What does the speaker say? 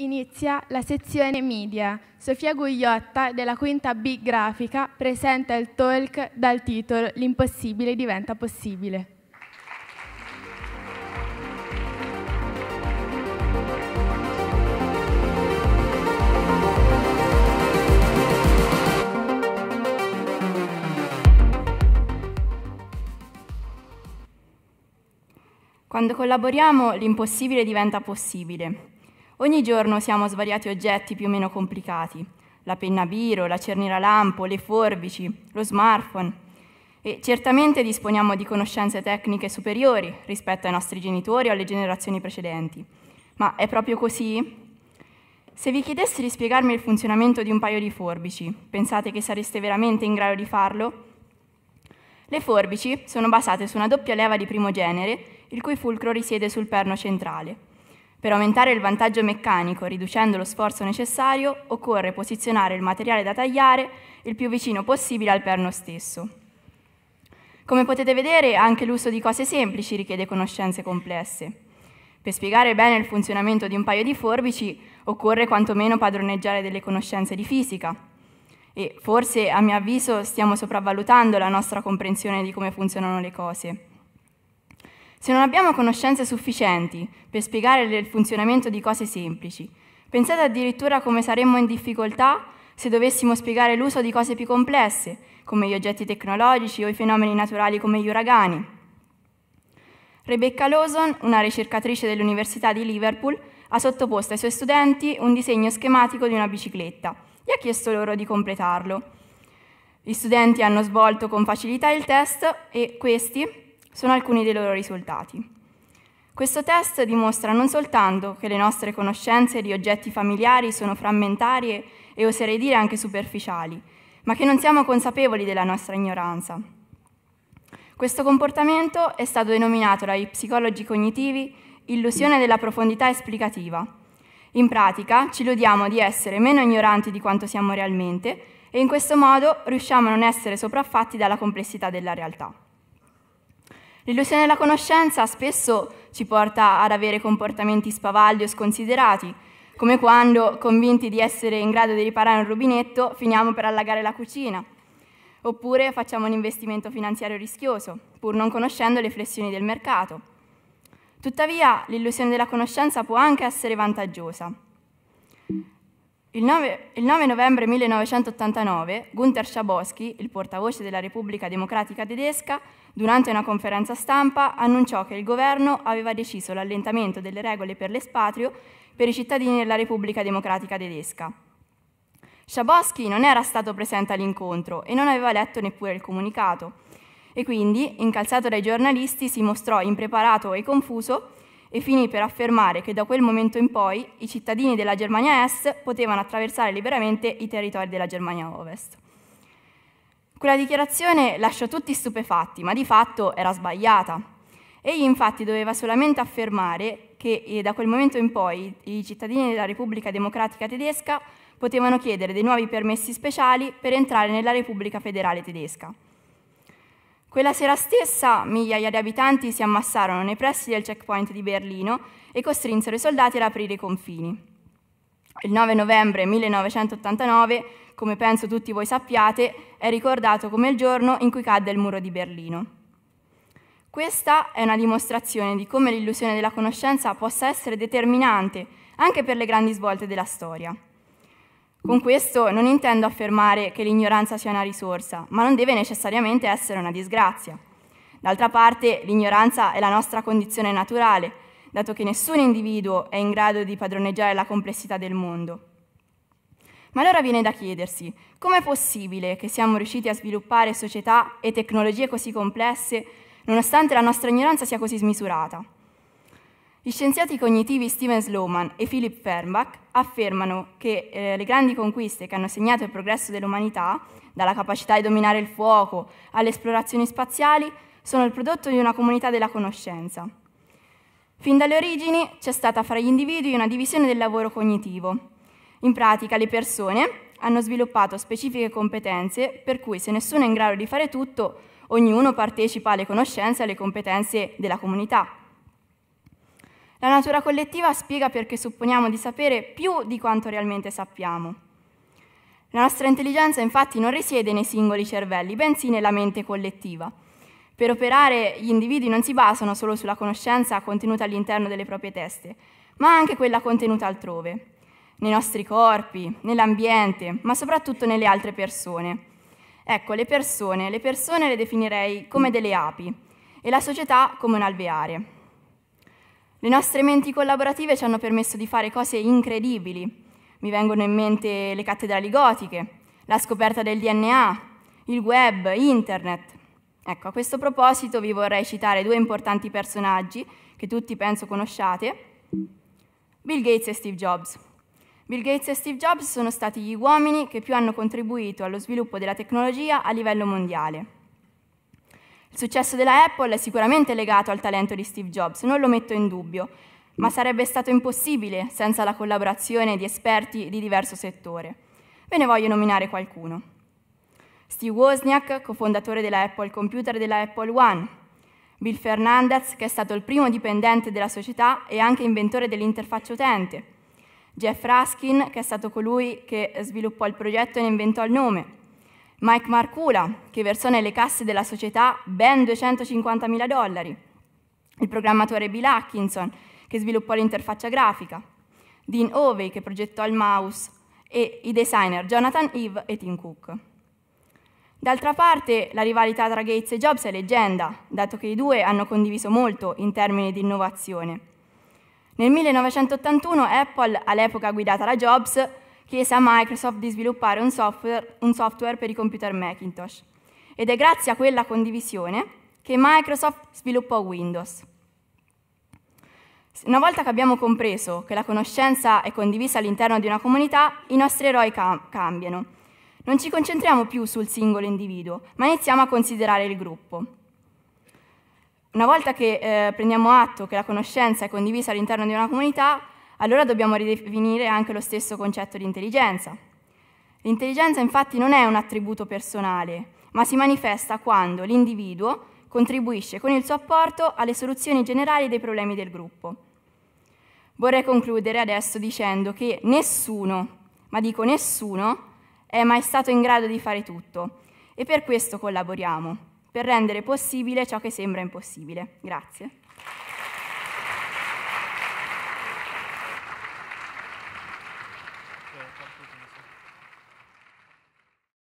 Inizia la sezione media. Sofia Gugliotta della quinta B grafica presenta il talk dal titolo L'impossibile diventa possibile. Quando collaboriamo l'impossibile diventa possibile. Ogni giorno usiamo svariati oggetti più o meno complicati, la penna biro, la cerniera lampo, le forbici, lo smartphone. E certamente disponiamo di conoscenze tecniche superiori rispetto ai nostri genitori o alle generazioni precedenti. Ma è proprio così? Se vi chiedessi di spiegarmi il funzionamento di un paio di forbici, pensate che sareste veramente in grado di farlo? Le forbici sono basate su una doppia leva di primo genere, il cui fulcro risiede sul perno centrale. Per aumentare il vantaggio meccanico, riducendo lo sforzo necessario, occorre posizionare il materiale da tagliare il più vicino possibile al perno stesso. Come potete vedere, anche l'uso di cose semplici richiede conoscenze complesse. Per spiegare bene il funzionamento di un paio di forbici occorre quantomeno padroneggiare delle conoscenze di fisica. E forse, a mio avviso, stiamo sopravvalutando la nostra comprensione di come funzionano le cose. Se non abbiamo conoscenze sufficienti per spiegare il funzionamento di cose semplici, pensate addirittura come saremmo in difficoltà se dovessimo spiegare l'uso di cose più complesse, come gli oggetti tecnologici o i fenomeni naturali come gli uragani. Rebecca Lawson, una ricercatrice dell'Università di Liverpool, ha sottoposto ai suoi studenti un disegno schematico di una bicicletta e ha chiesto loro di completarlo. Gli studenti hanno svolto con facilità il test e questi, sono alcuni dei loro risultati. Questo test dimostra non soltanto che le nostre conoscenze di oggetti familiari sono frammentarie e oserei dire anche superficiali, ma che non siamo consapevoli della nostra ignoranza. Questo comportamento è stato denominato dai psicologi cognitivi illusione della profondità esplicativa. In pratica ci illudiamo di essere meno ignoranti di quanto siamo realmente e in questo modo riusciamo a non essere sopraffatti dalla complessità della realtà. L'illusione della conoscenza spesso ci porta ad avere comportamenti spavaldi o sconsiderati, come quando, convinti di essere in grado di riparare un rubinetto, finiamo per allagare la cucina, oppure facciamo un investimento finanziario rischioso, pur non conoscendo le flessioni del mercato. Tuttavia, l'illusione della conoscenza può anche essere vantaggiosa. Il 9, il 9, novembre 1989 Gunther Schabowski, il portavoce della Repubblica Democratica Tedesca, durante una conferenza stampa annunciò che il governo aveva deciso l'allentamento delle regole per l'espatrio per i cittadini della Repubblica Democratica Tedesca. Schabowski non era stato presente all'incontro e non aveva letto neppure il comunicato e quindi, incalzato dai giornalisti, si mostrò impreparato e confuso e finì per affermare che da quel momento in poi i cittadini della Germania Est potevano attraversare liberamente i territori della Germania Ovest. Quella dichiarazione lasciò tutti stupefatti, ma di fatto era sbagliata. Egli infatti doveva solamente affermare che eh, da quel momento in poi i cittadini della Repubblica Democratica Tedesca potevano chiedere dei nuovi permessi speciali per entrare nella Repubblica Federale Tedesca. Quella sera stessa migliaia di abitanti si ammassarono nei pressi del checkpoint di Berlino e costrinsero i soldati ad aprire i confini. Il 9 novembre 1989, come penso tutti voi sappiate, è ricordato come il giorno in cui cadde il muro di Berlino. Questa è una dimostrazione di come l'illusione della conoscenza possa essere determinante anche per le grandi svolte della storia. Con questo non intendo affermare che l'ignoranza sia una risorsa, ma non deve necessariamente essere una disgrazia. D'altra parte, l'ignoranza è la nostra condizione naturale, dato che nessun individuo è in grado di padroneggiare la complessità del mondo. Ma allora viene da chiedersi, com'è possibile che siamo riusciti a sviluppare società e tecnologie così complesse nonostante la nostra ignoranza sia così smisurata? Gli scienziati cognitivi Steven Sloman e Philip Fernbach affermano che eh, le grandi conquiste che hanno segnato il progresso dell'umanità, dalla capacità di dominare il fuoco alle esplorazioni spaziali, sono il prodotto di una comunità della conoscenza. Fin dalle origini c'è stata fra gli individui una divisione del lavoro cognitivo. In pratica le persone hanno sviluppato specifiche competenze per cui se nessuno è in grado di fare tutto, ognuno partecipa alle conoscenze e alle competenze della comunità. La natura collettiva spiega perché supponiamo di sapere più di quanto realmente sappiamo. La nostra intelligenza infatti non risiede nei singoli cervelli, bensì nella mente collettiva. Per operare gli individui non si basano solo sulla conoscenza contenuta all'interno delle proprie teste, ma anche quella contenuta altrove, nei nostri corpi, nell'ambiente, ma soprattutto nelle altre persone. Ecco, le persone, le persone le definirei come delle api e la società come un alveare. Le nostre menti collaborative ci hanno permesso di fare cose incredibili. Mi vengono in mente le cattedrali gotiche, la scoperta del DNA, il web, internet. Ecco, a questo proposito vi vorrei citare due importanti personaggi che tutti penso conosciate, Bill Gates e Steve Jobs. Bill Gates e Steve Jobs sono stati gli uomini che più hanno contribuito allo sviluppo della tecnologia a livello mondiale. Il successo della Apple è sicuramente legato al talento di Steve Jobs, non lo metto in dubbio, ma sarebbe stato impossibile senza la collaborazione di esperti di diverso settore. Ve ne voglio nominare qualcuno. Steve Wozniak, cofondatore della Apple Computer e della Apple One, Bill Fernandez, che è stato il primo dipendente della società e anche inventore dell'interfaccia utente, Jeff Raskin, che è stato colui che sviluppò il progetto e ne inventò il nome, Mike Marcula, che versò nelle casse della società ben 250.000 dollari, il programmatore Bill Atkinson, che sviluppò l'interfaccia grafica, Dean Ovey, che progettò il mouse, e i designer Jonathan Eve e Tim Cook. D'altra parte, la rivalità tra Gates e Jobs è leggenda, dato che i due hanno condiviso molto in termini di innovazione. Nel 1981 Apple, all'epoca guidata da Jobs, chiese a Microsoft di sviluppare un software, un software per i computer Macintosh. Ed è grazie a quella condivisione che Microsoft sviluppò Windows. Una volta che abbiamo compreso che la conoscenza è condivisa all'interno di una comunità, i nostri eroi cam cambiano. Non ci concentriamo più sul singolo individuo, ma iniziamo a considerare il gruppo. Una volta che eh, prendiamo atto che la conoscenza è condivisa all'interno di una comunità, allora dobbiamo ridefinire anche lo stesso concetto di intelligenza. L'intelligenza infatti non è un attributo personale, ma si manifesta quando l'individuo contribuisce con il suo apporto alle soluzioni generali dei problemi del gruppo. Vorrei concludere adesso dicendo che nessuno, ma dico nessuno, è mai stato in grado di fare tutto e per questo collaboriamo, per rendere possibile ciò che sembra impossibile. Grazie.